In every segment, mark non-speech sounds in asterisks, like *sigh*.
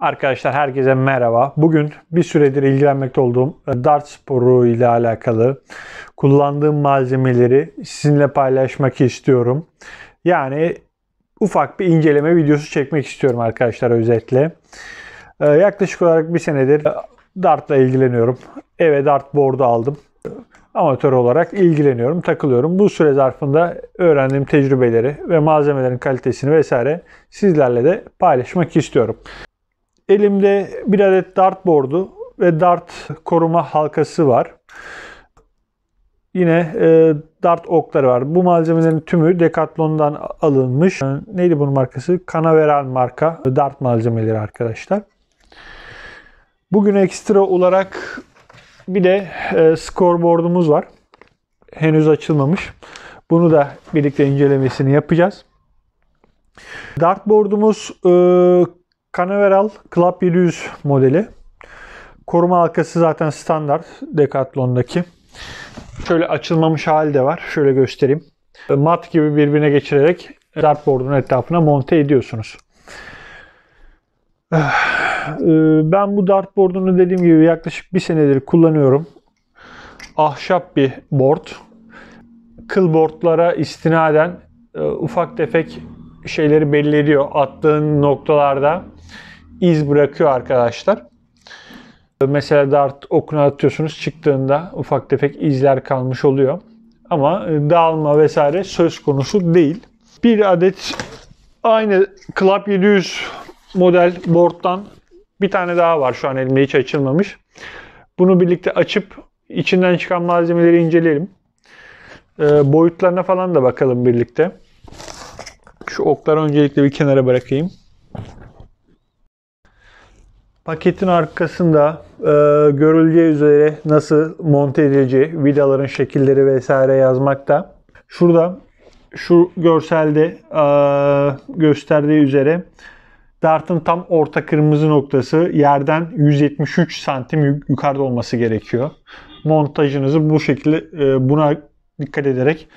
Arkadaşlar herkese merhaba. Bugün bir süredir ilgilenmekte olduğum e, dart sporu ile alakalı kullandığım malzemeleri sizinle paylaşmak istiyorum. Yani ufak bir inceleme videosu çekmek istiyorum arkadaşlar özetle. E, yaklaşık olarak bir senedir e, dartla ilgileniyorum. Eve dart board'u aldım. Amatör olarak ilgileniyorum, takılıyorum. Bu süre zarfında öğrendiğim tecrübeleri ve malzemelerin kalitesini vesaire sizlerle de paylaşmak istiyorum. Elimde bir adet dart boardu ve dart koruma halkası var. Yine e, dart okları var. Bu malzemelerin tümü Decathlon'dan alınmış. E, neydi bunun markası? Canaveral marka dart malzemeleri arkadaşlar. Bugün ekstra olarak bir de e, scoreboard'umuz var. Henüz açılmamış. Bunu da birlikte incelemesini yapacağız. Dartboard'umuz e, Canaveral Club 700 modeli. Koruma halkası zaten standart Decathlon'daki. Şöyle açılmamış hali de var. Şöyle göstereyim. Mat gibi birbirine geçirerek dartboard'un etrafına monte ediyorsunuz. Eh, e, ben bu dartboard'unu dediğim gibi yaklaşık bir senedir kullanıyorum. Ahşap bir board. Kıl boardlara istinaden e, ufak tefek şeyleri belli ediyor. Attığın noktalarda iz bırakıyor arkadaşlar. Mesela dart okuna atıyorsunuz çıktığında ufak tefek izler kalmış oluyor. Ama dağılma vesaire söz konusu değil. Bir adet aynı Club 700 model board'dan bir tane daha var şu an elimde hiç açılmamış. Bunu birlikte açıp içinden çıkan malzemeleri inceleyelim. Ee, boyutlarına falan da bakalım birlikte. Şu okları öncelikle bir kenara bırakayım. Paketin arkasında e, görüleceği üzere nasıl monte edileceği, vidaların şekilleri vesaire yazmakta. Şurada şu görselde e, gösterdiği üzere dartın tam orta kırmızı noktası yerden 173 santim yukarıda olması gerekiyor. Montajınızı bu şekilde e, buna dikkat ederek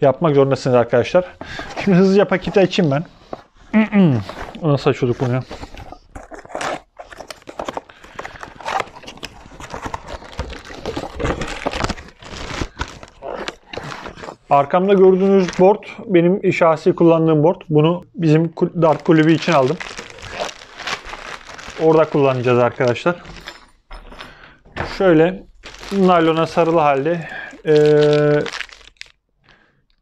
yapmak zorundasınız arkadaşlar. Şimdi hızlıca paketi açayım ben. *clears throat* Nasıl açıyorduk bunu ya? Arkamda gördüğünüz board benim şahsi kullandığım board. Bunu bizim dart kulübü için aldım. Orada kullanacağız arkadaşlar. Şöyle naylona sarılı halde e,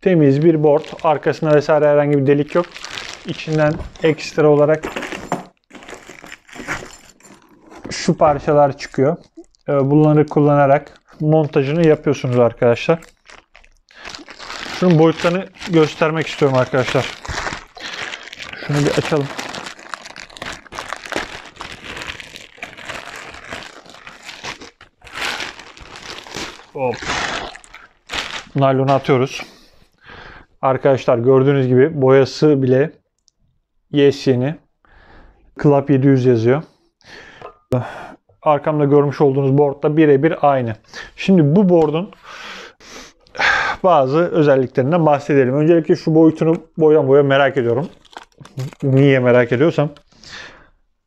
temiz bir board. Arkasına vesaire herhangi bir delik yok. İçinden ekstra olarak şu parçalar çıkıyor. Bunları kullanarak montajını yapıyorsunuz arkadaşlar. Şunun boyutlarını göstermek istiyorum arkadaşlar. Şunu bir açalım. Hop. Naylonu atıyoruz. Arkadaşlar gördüğünüz gibi boyası bile yes yeni. Club 700 yazıyor. Arkamda görmüş olduğunuz board da birebir aynı. Şimdi bu board'un bazı özelliklerinden bahsedelim. Öncelikle şu boyutunu boydan boya merak ediyorum. Niye merak ediyorsam.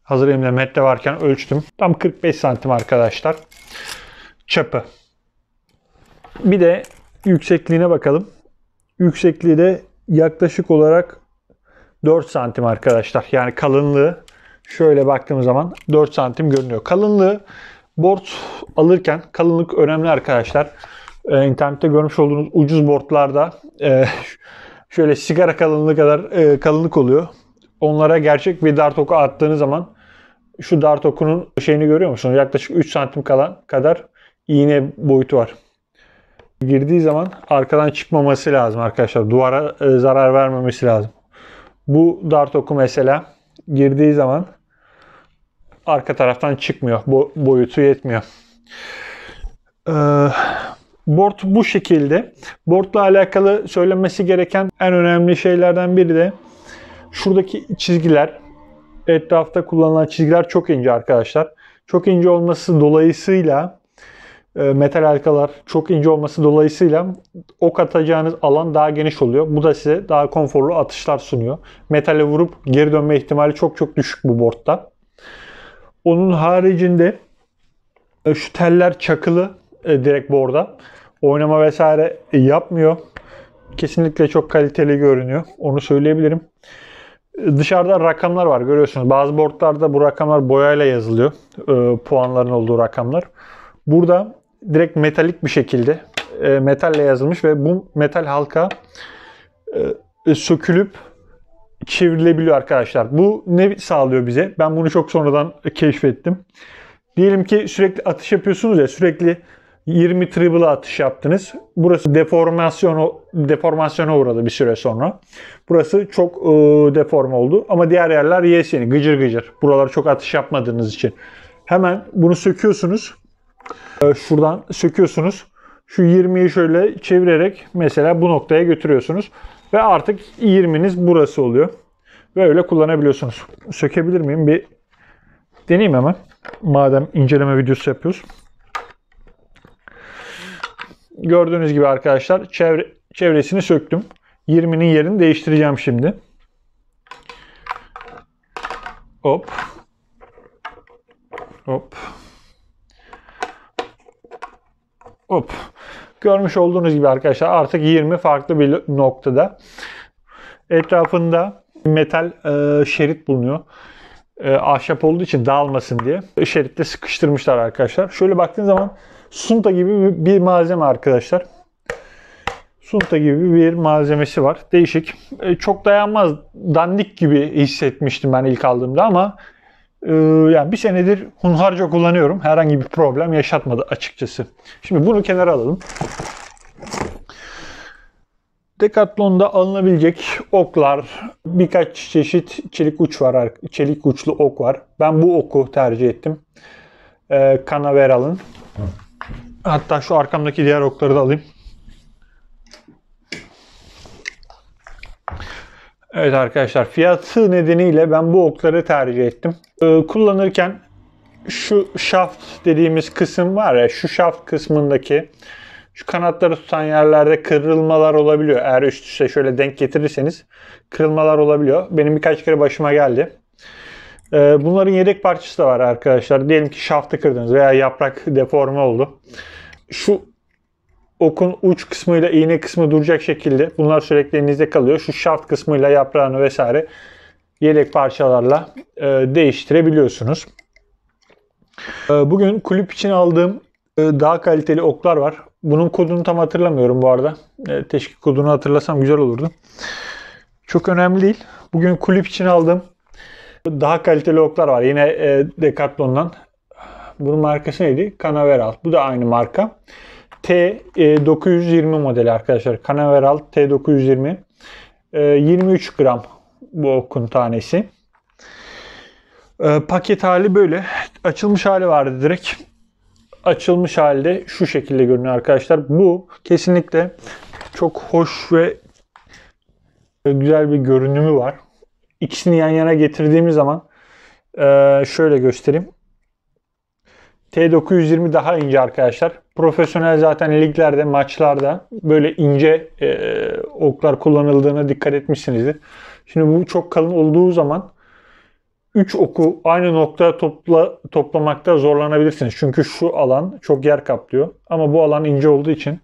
Hazır elimde metre varken ölçtüm. Tam 45 santim arkadaşlar. Çapı. Bir de yüksekliğine bakalım. Yüksekliği de yaklaşık olarak 4 santim arkadaşlar. Yani kalınlığı şöyle baktığımız zaman 4 santim görünüyor. Kalınlığı board alırken kalınlık önemli arkadaşlar e, internette görmüş olduğunuz ucuz boardlarda e, *laughs* şöyle sigara kalınlığı kadar e, kalınlık oluyor. Onlara gerçek bir dart oku attığınız zaman şu dart okunun şeyini görüyor musunuz? Yaklaşık 3 santim kalan kadar iğne boyutu var. Girdiği zaman arkadan çıkmaması lazım arkadaşlar. Duvara e, zarar vermemesi lazım. Bu dart oku mesela girdiği zaman arka taraftan çıkmıyor. Bo boyutu yetmiyor. Ee, Board bu şekilde. Board'la alakalı söylenmesi gereken en önemli şeylerden biri de şuradaki çizgiler, etrafta kullanılan çizgiler çok ince arkadaşlar. Çok ince olması dolayısıyla e, metal halkalar çok ince olması dolayısıyla ok atacağınız alan daha geniş oluyor. Bu da size daha konforlu atışlar sunuyor. Metale vurup geri dönme ihtimali çok çok düşük bu boardta. Onun haricinde e, şu teller çakılı e, direkt board'a. Oynama vesaire yapmıyor. Kesinlikle çok kaliteli görünüyor. Onu söyleyebilirim. E, dışarıda rakamlar var görüyorsunuz. Bazı boardlarda bu rakamlar boyayla yazılıyor. E, puanların olduğu rakamlar. Burada direkt metalik bir şekilde e, metalle yazılmış ve bu metal halka e, sökülüp çevrilebiliyor arkadaşlar. Bu ne sağlıyor bize? Ben bunu çok sonradan keşfettim. Diyelim ki sürekli atış yapıyorsunuz ya sürekli 20 triple atış yaptınız. Burası deformasyon deformasyona uğradı bir süre sonra. Burası çok e, deform oldu ama diğer yerler yeseni gıcır gıcır. Buralara çok atış yapmadığınız için. Hemen bunu söküyorsunuz. E, şuradan söküyorsunuz. Şu 20'yi şöyle çevirerek mesela bu noktaya götürüyorsunuz. Ve artık 20'niz burası oluyor. Ve öyle kullanabiliyorsunuz. Sökebilir miyim? Bir deneyeyim hemen. Madem inceleme videosu yapıyoruz gördüğünüz gibi arkadaşlar çevre, çevresini söktüm. 20'nin yerini değiştireceğim şimdi. Hop. Hop. Hop. Görmüş olduğunuz gibi arkadaşlar artık 20 farklı bir noktada. Etrafında metal e, şerit bulunuyor e, ahşap olduğu için dağılmasın diye şeritte sıkıştırmışlar arkadaşlar. Şöyle baktığın zaman sunta gibi bir malzeme arkadaşlar. Sunta gibi bir malzemesi var. Değişik. E, çok dayanmaz dandik gibi hissetmiştim ben ilk aldığımda ama e, yani bir senedir hunharca kullanıyorum. Herhangi bir problem yaşatmadı açıkçası. Şimdi bunu kenara alalım. Decathlon'da alınabilecek oklar, birkaç çeşit çelik uç var, çelik uçlu ok var. Ben bu oku tercih ettim. Ee, Canaveral'ın. Hatta şu arkamdaki diğer okları da alayım. Evet arkadaşlar fiyatı nedeniyle ben bu okları tercih ettim. Ee, kullanırken şu shaft dediğimiz kısım var ya şu shaft kısmındaki şu kanatları tutan yerlerde kırılmalar olabiliyor. Eğer üst üste şöyle denk getirirseniz kırılmalar olabiliyor. Benim birkaç kere başıma geldi. Ee, bunların yedek parçası da var arkadaşlar. Diyelim ki şaftı kırdınız veya yaprak deforme oldu. Şu okun uç kısmıyla iğne kısmı duracak şekilde bunlar sürekli elinizde kalıyor. Şu şaft kısmıyla yaprağını vesaire yedek parçalarla e, değiştirebiliyorsunuz. Ee, bugün kulüp için aldığım ee, daha kaliteli oklar var. Bunun kodunu tam hatırlamıyorum bu arada. Ee, teşkil kodunu hatırlasam güzel olurdu. Çok önemli değil. Bugün kulüp için aldığım daha kaliteli oklar var. Yine e, Decathlon'dan. Bunun markası neydi? Canaveral. Bu da aynı marka. T920 e, modeli arkadaşlar. Canaveral T920. 23 e, gram bu okun tanesi. E, paket hali böyle. Açılmış hali vardı direkt açılmış halde şu şekilde görünüyor arkadaşlar. Bu kesinlikle çok hoş ve güzel bir görünümü var. İkisini yan yana getirdiğimiz zaman e, şöyle göstereyim. T920 daha ince arkadaşlar. Profesyonel zaten liglerde, maçlarda böyle ince e, oklar kullanıldığına dikkat etmişsinizdir. Şimdi bu çok kalın olduğu zaman 3 oku aynı noktaya topla, toplamakta zorlanabilirsiniz. Çünkü şu alan çok yer kaplıyor. Ama bu alan ince olduğu için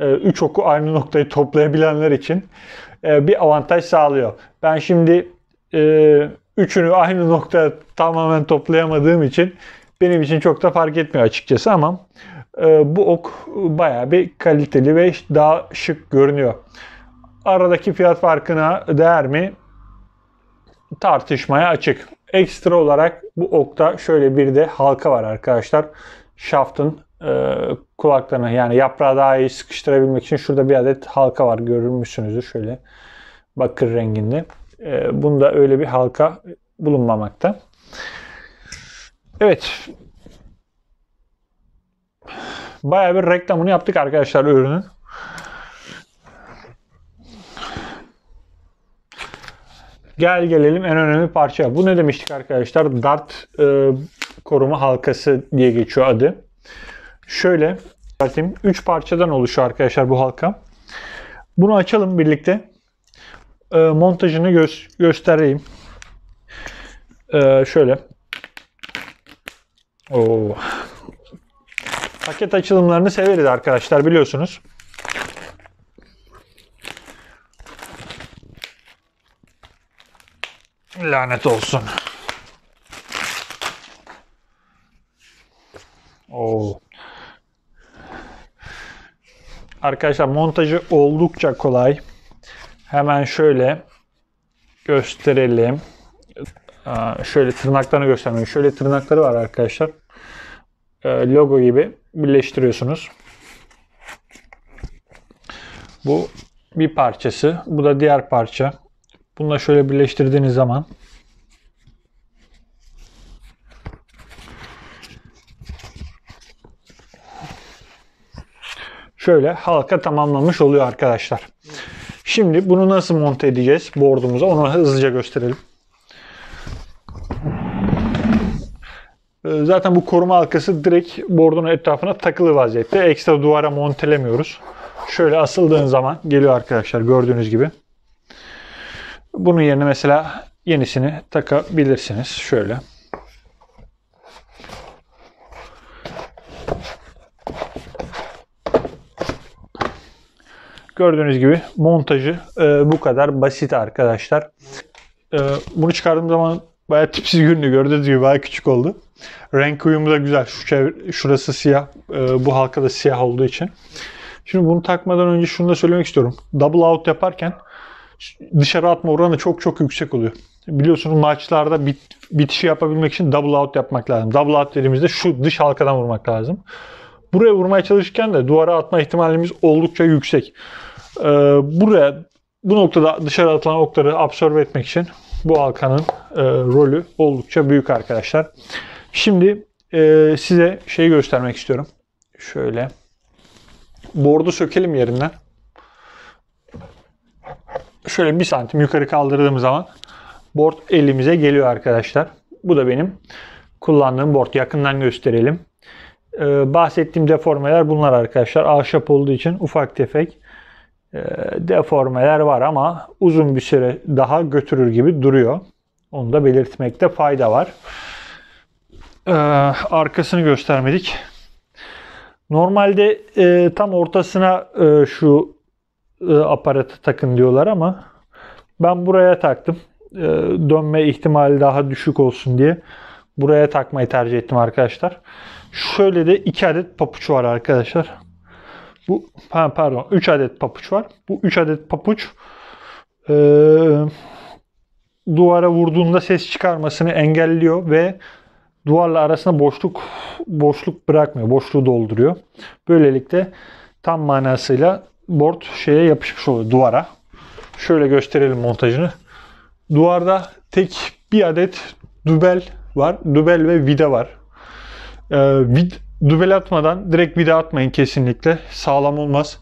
3 e, oku aynı noktayı toplayabilenler için e, bir avantaj sağlıyor. Ben şimdi e, üçünü aynı nokta tamamen toplayamadığım için benim için çok da fark etmiyor açıkçası ama bu ok baya bir kaliteli ve daha şık görünüyor. Aradaki fiyat farkına değer mi? tartışmaya açık. Ekstra olarak bu okta şöyle bir de halka var arkadaşlar. Shaft'ın e, kulaklarını yani yaprağı daha iyi sıkıştırabilmek için şurada bir adet halka var. Görürmüşsünüzdür şöyle bakır renginde. E, bunda öyle bir halka bulunmamakta. Evet. Baya bir reklamını yaptık arkadaşlar ürünün. Gel gelelim en önemli parça. Bu ne demiştik arkadaşlar? Dart e, koruma halkası diye geçiyor adı. Şöyle zaten 3 parçadan oluşuyor arkadaşlar bu halka. Bunu açalım birlikte. E, montajını gö göstereyim. E, şöyle. Oo. Paket açılımlarını severiz arkadaşlar biliyorsunuz. Lanet olsun. Oo. Arkadaşlar montajı oldukça kolay. Hemen şöyle gösterelim. şöyle tırnaklarını göstermiyor. Şöyle tırnakları var arkadaşlar. Ee, logo gibi birleştiriyorsunuz. Bu bir parçası. Bu da diğer parça. Bununla şöyle birleştirdiğiniz zaman şöyle halka tamamlamış oluyor arkadaşlar. Şimdi bunu nasıl monte edeceğiz bordumuz'a onu hızlıca gösterelim. Ee, zaten bu koruma halkası direkt bordun etrafına takılı vaziyette. Ekstra duvara montelemiyoruz. Şöyle asıldığın zaman geliyor arkadaşlar gördüğünüz gibi. Bunun yerine mesela yenisini takabilirsiniz. Şöyle. Gördüğünüz gibi montajı e, bu kadar basit arkadaşlar. E, bunu çıkardığım zaman bayağı tipsiz görünüyor. Gördüğünüz gibi bayağı küçük oldu. Renk uyumu da güzel. Şu çevre, şurası siyah. E, bu halka da siyah olduğu için. Şimdi bunu takmadan önce şunu da söylemek istiyorum. Double out yaparken dışarı atma oranı çok çok yüksek oluyor. Biliyorsunuz maçlarda bit, bitişi yapabilmek için double out yapmak lazım. Double out dediğimizde şu dış halkadan vurmak lazım. Buraya vurmaya çalışırken de duvara atma ihtimalimiz oldukça yüksek. Ee, buraya bu noktada dışarı atılan okları absorbe etmek için bu halkanın e, rolü oldukça büyük arkadaşlar. Şimdi e, size şeyi göstermek istiyorum. Şöyle. Bordu sökelim yerinden şöyle bir santim yukarı kaldırdığım zaman board elimize geliyor arkadaşlar. Bu da benim kullandığım board. Yakından gösterelim. Ee, bahsettiğim deformeler bunlar arkadaşlar. Ahşap olduğu için ufak tefek e, deformeler var ama uzun bir süre daha götürür gibi duruyor. Onu da belirtmekte fayda var. Ee, arkasını göstermedik. Normalde e, tam ortasına e, şu e, aparatı takın diyorlar ama ben buraya taktım. E, dönme ihtimali daha düşük olsun diye buraya takmayı tercih ettim arkadaşlar. Şöyle de 2 adet papuç var arkadaşlar. Bu pardon 3 adet papuç var. Bu 3 adet papuç e, duvara vurduğunda ses çıkarmasını engelliyor ve duvarla arasında boşluk boşluk bırakmıyor. Boşluğu dolduruyor. Böylelikle tam manasıyla board şeye yapışmış oluyor duvara. Şöyle gösterelim montajını. Duvarda tek bir adet dübel var. Dübel ve vida var. Ee, vid, dübel atmadan direkt vida atmayın kesinlikle. Sağlam olmaz.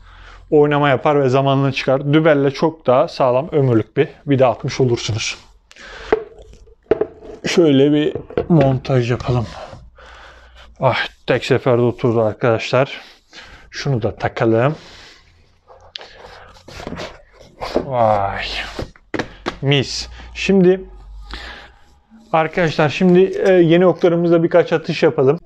Oynama yapar ve zamanını çıkar. Dübelle çok daha sağlam ömürlük bir vida atmış olursunuz. Şöyle bir montaj yapalım. Ah tek seferde oturdu arkadaşlar. Şunu da takalım. Vay. Mis. Şimdi arkadaşlar şimdi e, yeni oklarımızla birkaç atış yapalım.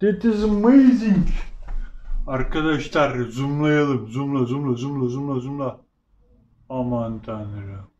That is amazing. Arkadaşlar zoomlayalım. Zoomla zoomla zoomla zoomla zoomla. Aman tanrım.